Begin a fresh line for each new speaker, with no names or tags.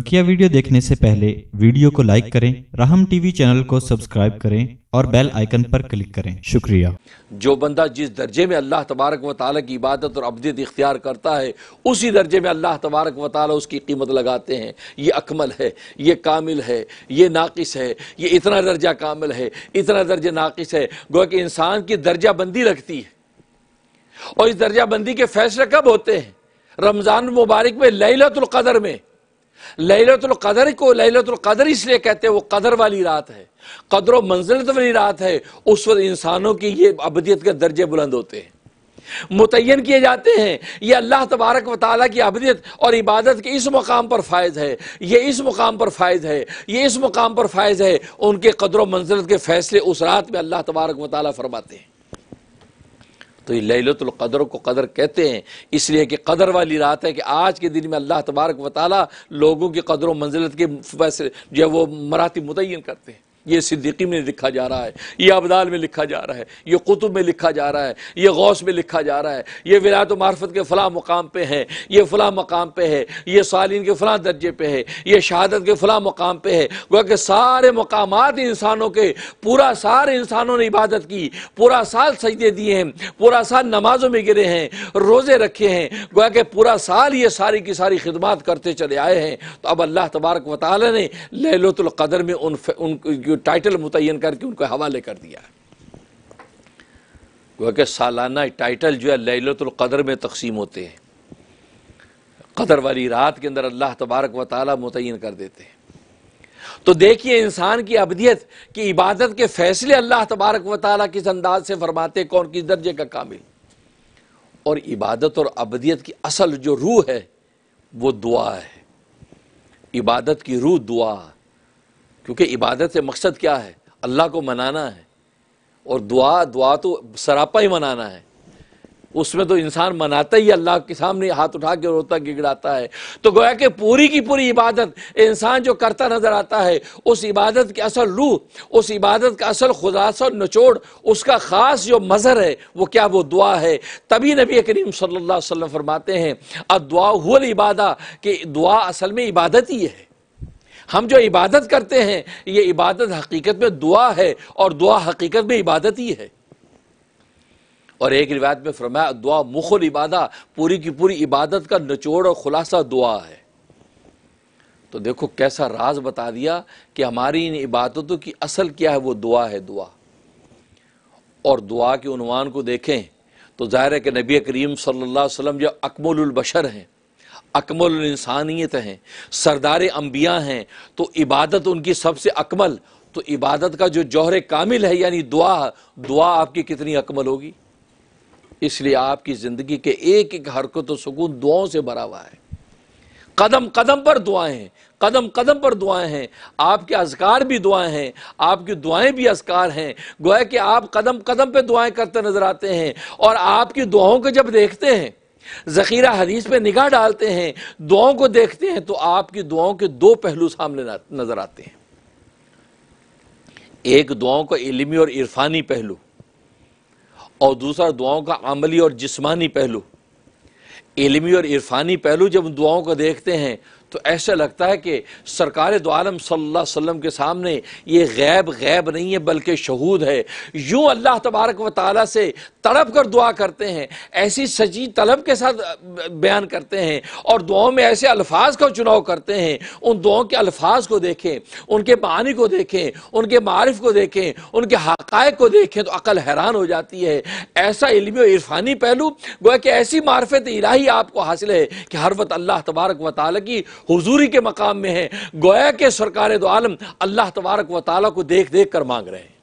बकिया वीडियो देखने से पहले वीडियो को लाइक करें राहम टीवी चैनल को सब्सक्राइब करें और बेल आइकन पर क्लिक करें शुक्रिया जो बंदा जिस दर्जे में अल्लाह तबारक वाल की इबादत और अबदियत इख्तियार करता है उसी दर्जे में अल्लाह तबारक वाल उसकी कीमत लगाते हैं ये अकमल है ये कामिल है ये नाकिस है ये इतना दर्जा कामिल है इतना दर्जा नाकिस है गोया कि इंसान की दर्जा बंदी रखती है और इस दर्जा बंदी के फैसले कब होते हैं रमज़ान मुबारक में लैलतुल कदर में लैलतुल कदर को लैलतुल कदर इसलिए कहते हैं वो कदर वाली रात है कदर मंजिलत तो वाली रात है उस वक्त इंसानों की ये अबदियत के दर्जे बुलंद होते हैं मुतन किए जाते हैं यह अल्लाह तबारक व की अबदियत और इबादत के इस मुकाम पर फायज है यह इस मुकाम पर फायज है ये इस मुकाम पर फायज है उनके कदर मंजिलत के फैसले उस रात में अल्लाह तबारक व फरमाते हैं तो ये लहलतुल कदर को कदर कहते हैं इसलिए कि कदर वाली रात है कि आज के दिन में अल्लाह तबारक वाली लोगों की कदर व मंजिलत के फैसले जो वो मराती मुतिन करते हैं ये सिद्दीकी में लिखा जा रहा है ये अबदाल में लिखा जा रहा है ये कुतुब में लिखा जा रहा है ये गौस में लिखा जा रहा है ये विलायत मार्फत के फ़लाँ मुकाम पर है ये फ़लाँ मकाम पर है ये सालीन के फ़लाँ दर्जे पर है ये शहादत के फ़लाँ मकाम पर है वह के सारे मकाम इंसानों के पूरा सारे इंसानों ने इबादत की पूरा साल सजदे दिए हैं पूरा साल नमाजों में गिरे हैं रोज़े रखे हैं गोया के पूरा साल ये सारी की सारी खिदमत करते चले आए हैं तो अब अल्लाह तबारक वाली ने लहलतुल्क़दर में उन, उन क्योंकि टाइटल मुतयन करके उनके हवाले कर दिया क्योंकि सालाना टाइटल जो है ललतुल्क़दर में तकसीम होते हैं कदर वाली रात के अंदर अल्लाह तबारक व ताली मुतन कर देते हैं तो देखिए इंसान की अबदियत की इबादत के फैसले अल्लाह तबारक व ताली किस अंदाज से फरमाते कौन किस दर्जे का कामिल और इबादत और अबदियत की असल जो रूह है वो दुआ है इबादत की रूह दुआ क्योंकि इबादत से मकसद क्या है अल्लाह को मनाना है और दुआ दुआ तो सरापा ही मनाना है उसमें तो इंसान मनाता ही अल्लाह के सामने हाथ उठा के रोता गिगड़ाता है तो गोया कि पूरी की पूरी इबादत इंसान जो करता नजर आता है उस इबादत की असल रूह उस इबादत का असल खुदासा नचोड़ उसका ख़ास जो मज़हर है वो क्या वो दुआ है तभी नबी करीम सल्ला वसल्लम फरमाते हैं अ दुआ हुल इबादा कि दुआ असल में इबादत ही है हम जो इबादत करते हैं ये इबादत हकीकत में दुआ है और दुआ हकीकत में इबादत ही है और एक रिवायत में फरमाया दुआ मुखल इबादा पूरी की पूरी इबादत का निचोड़ और खुलासा दुआ है तो देखो कैसा राज बता दिया कि हमारी इन इबादतों की असल क्या है वो दुआ है दुआ और दुआ के उनवान को देखें तो ज़ाहिर है कि नबी करीम सल्लल्लाहु अलैहि वसल्लम जो अकमल बशर हैं अकमल इंसानियत हैं सरदार अम्बिया हैं तो इबादत उनकी सबसे अकमल तो इबादत का जो जौहर कामिल है यानी दुआ दुआ आपकी कितनी अकमल होगी इसलिए आपकी ज़िंदगी के एक एक हरकत व सुकून दुआओं से भरा हुआ है कदम कदम पर दुआएं हैं कदम कदम पर दुआएं हैं आपके अजकार भी दुआएं हैं आपकी दुआएं भी अजकार हैं गोया कि आप कदम कदम पर दुआएं करते नजर आते हैं और आपकी दुआओं को जब देखते हैं ज़ख़ीरा हदीस पे निगाह डालते हैं दुआओं को देखते हैं तो आपकी दुआओं के दो पहलू सामने नज़र आते हैं एक दुआओं का इलमी और इरफानी पहलू और दूसरा दुआओं का अमली और जिस्मानी पहलू इलमी और इरफानी पहलू जब दुआओं को देखते हैं तो ऐसा लगता है कि सरकार दो सल्लल्लाहु अलैहि वसल्लम के सामने ये गैब गैब नहीं है बल्कि शहूद है यूँ अल्लाह तबारक व ताली से तड़प कर दुआ करते हैं ऐसी सजी तलब के साथ बयान करते हैं और दुआओं में ऐसे अल्फाज का चुनाव करते हैं उन दुआओं के अल्फाज को देखें उनके पानी को देखें उनके मारफ को देखें उनके हकायक को देखें तो अकल हैरान हो जाती है ऐसा इलमी और इरफानी पहलू गोया कि ऐसी मार्फत इलाही आपको हासिल है कि हर वक्त अल्लाह तबारक व ताली की हुजूरी के मकाम में है गोया के सरकार दो आलम अल्लाह तबारक व ताला को देख देख कर मांग रहे हैं